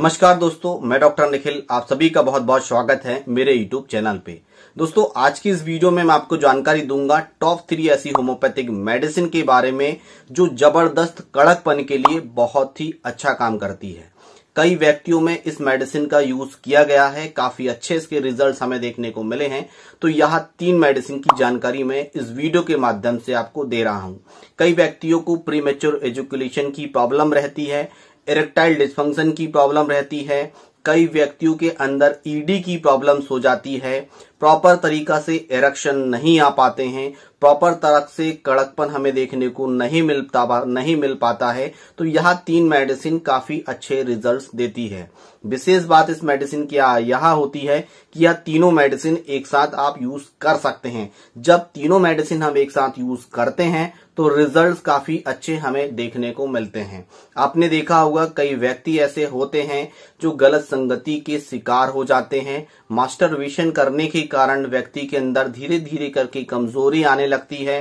नमस्कार दोस्तों मैं डॉक्टर निखिल आप सभी का बहुत बहुत स्वागत है मेरे यूट्यूब चैनल पे दोस्तों आज की इस वीडियो में मैं आपको जानकारी दूंगा टॉप थ्री ऐसी होम्योपैथिक मेडिसिन के बारे में जो जबरदस्त कड़कपन के लिए बहुत ही अच्छा काम करती है कई व्यक्तियों में इस मेडिसिन का यूज किया गया है काफी अच्छे इसके रिजल्ट हमें देखने को मिले हैं तो यह तीन मेडिसिन की जानकारी मैं इस वीडियो के माध्यम से आपको दे रहा हूं कई व्यक्तियों को प्री मेच्योर एजुकेशन की प्रॉब्लम रहती है इरेक्टाइल डिस्फंक्शन की प्रॉब्लम रहती है कई व्यक्तियों के अंदर ईडी e की प्रॉब्लम्स हो जाती है प्रॉपर तरीका से इरेक्शन नहीं आ पाते हैं प्रॉपर तरह से कड़कपन हमें देखने को नहीं मिलता नहीं मिल पाता है तो यह तीन मेडिसिन काफी अच्छे रिजल्ट्स देती है विशेष बात इस मेडिसिन की यह होती है कि यह तीनों मेडिसिन एक साथ आप यूज कर सकते हैं जब तीनों मेडिसिन हम एक साथ यूज करते हैं तो रिजल्ट्स काफी अच्छे हमें देखने को मिलते हैं आपने देखा होगा कई व्यक्ति ऐसे होते हैं जो गलत संगति के शिकार हो जाते हैं मास्टर करने के कारण व्यक्ति के अंदर धीरे धीरे करके कमजोरी आने लगती है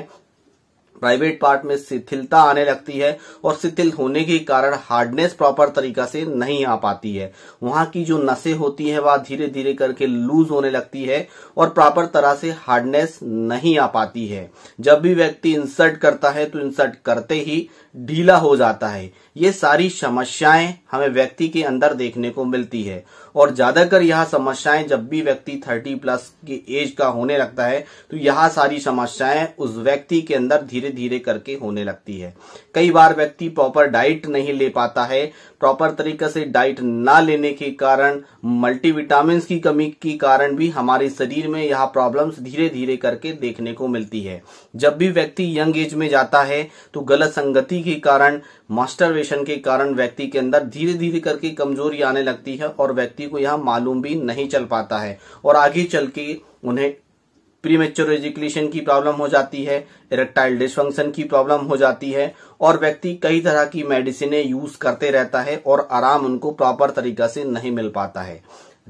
प्राइवेट पार्ट में शिथिलता आने लगती है और शिथिल होने के कारण हार्डनेस प्रॉपर तरीका से नहीं आ पाती है वहां की जो नसें होती है वह धीरे धीरे करके लूज होने लगती है और प्रॉपर तरह से हार्डनेस नहीं आ पाती है जब भी व्यक्ति इंसर्ट करता है तो इंसर्ट करते ही ढीला हो जाता है ये सारी समस्याएं हमें व्यक्ति के अंदर देखने को मिलती है और ज्यादातर यह समस्याएं जब भी व्यक्ति थर्टी प्लस की एज का होने लगता है तो यह सारी समस्याएं उस व्यक्ति के अंदर धीरे धीरे धीरे करके होने लगती है कई बार व्यक्ति प्रॉपर डाइट नहीं ले पाता है प्रॉपर तरीके से डाइट ना लेने के कारण मल्टीविटामिन की कमी के कारण भी हमारे शरीर में यह प्रॉब्लम्स धीरे धीरे करके देखने को मिलती है जब भी व्यक्ति यंग एज में जाता है तो गलत संगति के कारण मास्टरवेशन के कारण व्यक्ति के अंदर धीरे धीरे करके कमजोरी आने लगती है और व्यक्ति को यह मालूम भी नहीं चल पाता है और आगे चल के उन्हें प्रीमेच्योर एजुकेशन की प्रॉब्लम हो जाती है इरेक्टाइल डिसफंक्शन की प्रॉब्लम हो जाती है और व्यक्ति कई तरह की मेडिसिनें यूज करते रहता है और आराम उनको प्रॉपर तरीका से नहीं मिल पाता है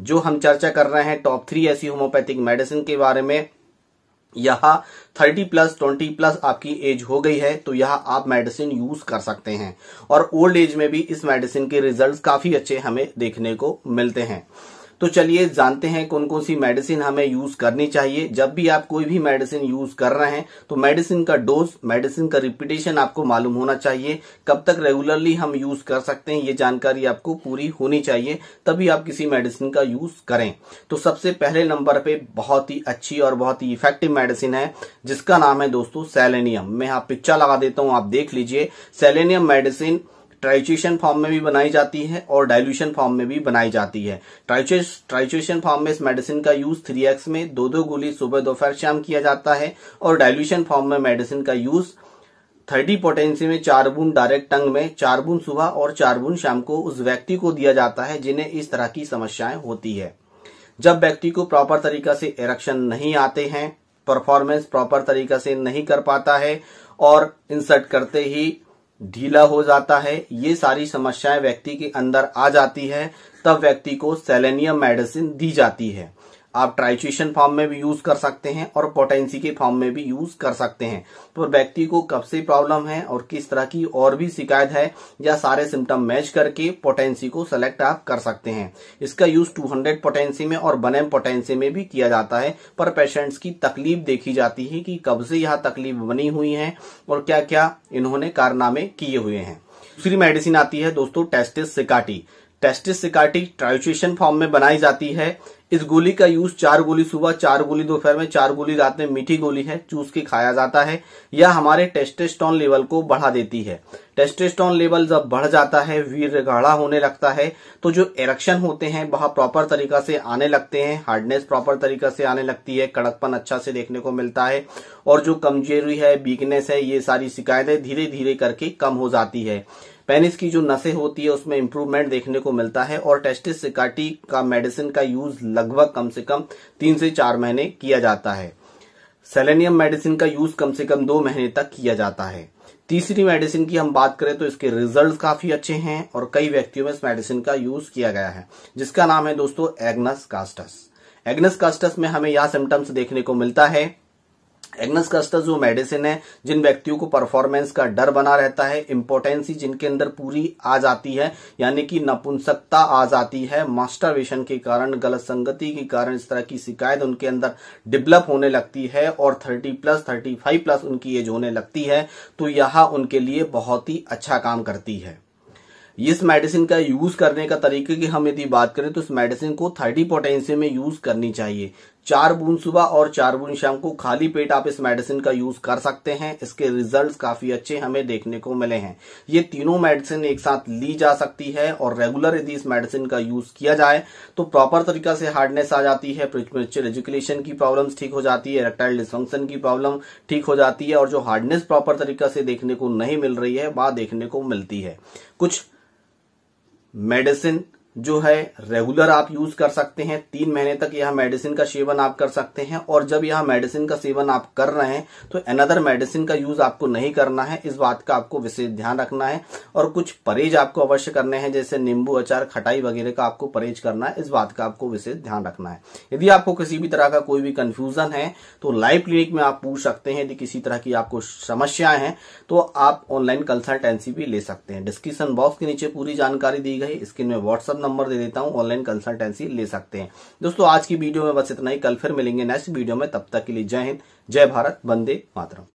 जो हम चर्चा कर रहे हैं टॉप थ्री ऐसी होम्योपैथिक मेडिसिन के बारे में यहाँ थर्टी प्लस ट्वेंटी प्लस आपकी एज हो गई है तो यह आप मेडिसिन यूज कर सकते हैं और ओल्ड एज में भी इस मेडिसिन के रिजल्ट काफी अच्छे हमें देखने को मिलते हैं तो चलिए जानते हैं कौन कौन सी मेडिसिन हमें यूज करनी चाहिए जब भी आप कोई भी मेडिसिन यूज कर रहे हैं तो मेडिसिन का डोज मेडिसिन का रिपीटेशन आपको मालूम होना चाहिए कब तक रेगुलरली हम यूज कर सकते हैं ये जानकारी आपको पूरी होनी चाहिए तभी आप किसी मेडिसिन का यूज करें तो सबसे पहले नंबर पे बहुत ही अच्छी और बहुत ही इफेक्टिव मेडिसिन है जिसका नाम है दोस्तों सेलेनियम मैं यहाँ पिक्चर लगा देता हूँ आप देख लीजिए सेलेनियम मेडिसिन ट्राइचुएशन फॉर्म में भी बनाई जाती है और डाइल्यूशन फॉर्म में भी बनाई जाती है ट्राइचुएशन फॉर्म में इस मेडिसिन का यूज थ्री एक्स में दो दो गोली सुबह दोपहर शाम किया जाता है और डाइल्यूशन फॉर्म में मेडिसिन का यूज थर्टी पोटेंसी में चार बूंद डायरेक्ट टंग में चार बूंद सुबह और चार बूंद शाम को उस व्यक्ति को दिया जाता है जिन्हें इस तरह की समस्याएं होती है जब व्यक्ति को प्रॉपर तरीका से इरेक्शन नहीं आते हैं परफॉर्मेंस प्रॉपर तरीका से नहीं कर पाता है और इंसर्ट करते ही ढीला हो जाता है ये सारी समस्याएं व्यक्ति के अंदर आ जाती है तब व्यक्ति को सेलेनियम मेडिसिन दी जाती है आप ट्राइचुएशन फॉर्म में भी यूज कर सकते हैं और पोटेंसी के फॉर्म में भी यूज कर सकते हैं तो व्यक्ति को कब से प्रॉब्लम है और किस तरह की और भी शिकायत है या सारे सिम्टम मैच करके पोटेंसी को सेलेक्ट आप कर सकते हैं इसका यूज 200 पोटेंसी में और बनेम पोटेंसी में भी किया जाता है पर पेशेंट्स की तकलीफ देखी जाती है कि कब से यह तकलीफ बनी हुई है और क्या क्या इन्होंने कारनामे किए हुए हैं दूसरी मेडिसिन आती है दोस्तों टेस्टिस सिकाटी टेस्टिस सिकार्टी ट्राइचुएशन फॉर्म में बनाई जाती है इस गोली का यूज चार गोली सुबह चार गोली दोपहर में चार गोली रात में मीठी गोली है चूस के खाया जाता है यह हमारे टेस्टेस्टोन लेवल को बढ़ा देती है टेस्टेस्टोन लेवल जब बढ़ जाता है वीर गाढ़ा होने लगता है तो जो एरक्शन होते हैं वह प्रॉपर तरीका से आने लगते हैं हार्डनेस प्रॉपर तरीका से आने लगती है कड़कपन अच्छा से देखने को मिलता है और जो कमजोरी है वीकनेस है ये सारी शिकायतें धीरे धीरे करके कम हो जाती है पेनिस की जो नसें होती है उसमें इम्प्रूवमेंट देखने को मिलता है और टेस्टिस सिकाटी का मेडिसिन का यूज लगभग कम से कम तीन से चार महीने किया जाता है सेलेनियम मेडिसिन का यूज कम से कम दो महीने तक किया जाता है तीसरी मेडिसिन की हम बात करें तो इसके रिजल्ट्स काफी अच्छे हैं और कई व्यक्तियों में इस मेडिसिन का यूज किया गया है जिसका नाम है दोस्तों एग्नस कास्टस एग्नस कास्टस में हमें यह सिम्टम्स देखने को मिलता है एग्नस कस्टस जो मेडिसिन है जिन व्यक्तियों को परफॉर्मेंस का डर बना रहता है इम्पोर्टेंसी जिनके अंदर पूरी आ जाती है यानी कि नपुंसकता आ जाती है मास्टर विशन के कारण गलत संगति के कारण इस तरह की शिकायत उनके अंदर डेवलप होने लगती है और thirty plus thirty five plus उनकी एज होने लगती है तो यह उनके लिए बहुत ही अच्छा काम करती है इस मेडिसिन का यूज करने का तरीके की हम यदि बात करें तो इस मेडिसिन को थर्टी पोटेंसी में यूज करनी चाहिए चार बूंद सुबह और चार बूंद शाम को खाली पेट आप इस मेडिसिन का यूज कर सकते हैं इसके रिजल्ट्स काफी अच्छे हमें देखने को मिले हैं ये तीनों मेडिसिन एक साथ ली जा सकती है और रेगुलर यदि इस मेडिसिन का यूज किया जाए तो प्रॉपर तरीका से हार्डनेस आ जाती है एजुकेशन की प्रॉब्लम ठीक हो जाती है रेक्टाइल डिस्फंक्शन की प्रॉब्लम ठीक हो जाती है और जो हार्डनेस प्रॉपर तरीका से देखने को नहीं मिल रही है वह देखने को मिलती है कुछ मेडिसिन जो है रेगुलर आप यूज कर सकते हैं तीन महीने तक यह मेडिसिन का सेवन आप कर सकते हैं और जब यह मेडिसिन का सेवन आप कर रहे हैं तो अनदर मेडिसिन का यूज आपको नहीं करना है इस बात का आपको विशेष ध्यान रखना है और कुछ परहेज आपको अवश्य करने हैं जैसे नींबू अचार खटाई वगैरह का आपको परहेज करना है इस बात का आपको विशेष ध्यान रखना है यदि आपको किसी भी तरह का कोई भी कंफ्यूजन है तो लाइव क्लिनिक में आप पूछ सकते हैं यदि किसी तरह की आपको समस्याएं हैं तो आप ऑनलाइन कंसल्टेंसी भी ले सकते हैं डिस्क्रिप्शन बॉक्स के नीचे पूरी जानकारी दी गई स्क्रीन में व्हाट्सअप नंबर दे देता हूँ ऑनलाइन कंसल्टेंसी ले सकते हैं दोस्तों आज की वीडियो में बस इतना ही कल फिर मिलेंगे नेक्स्ट वीडियो में तब तक के लिए जय हिंद जय भारत वंदे मातरम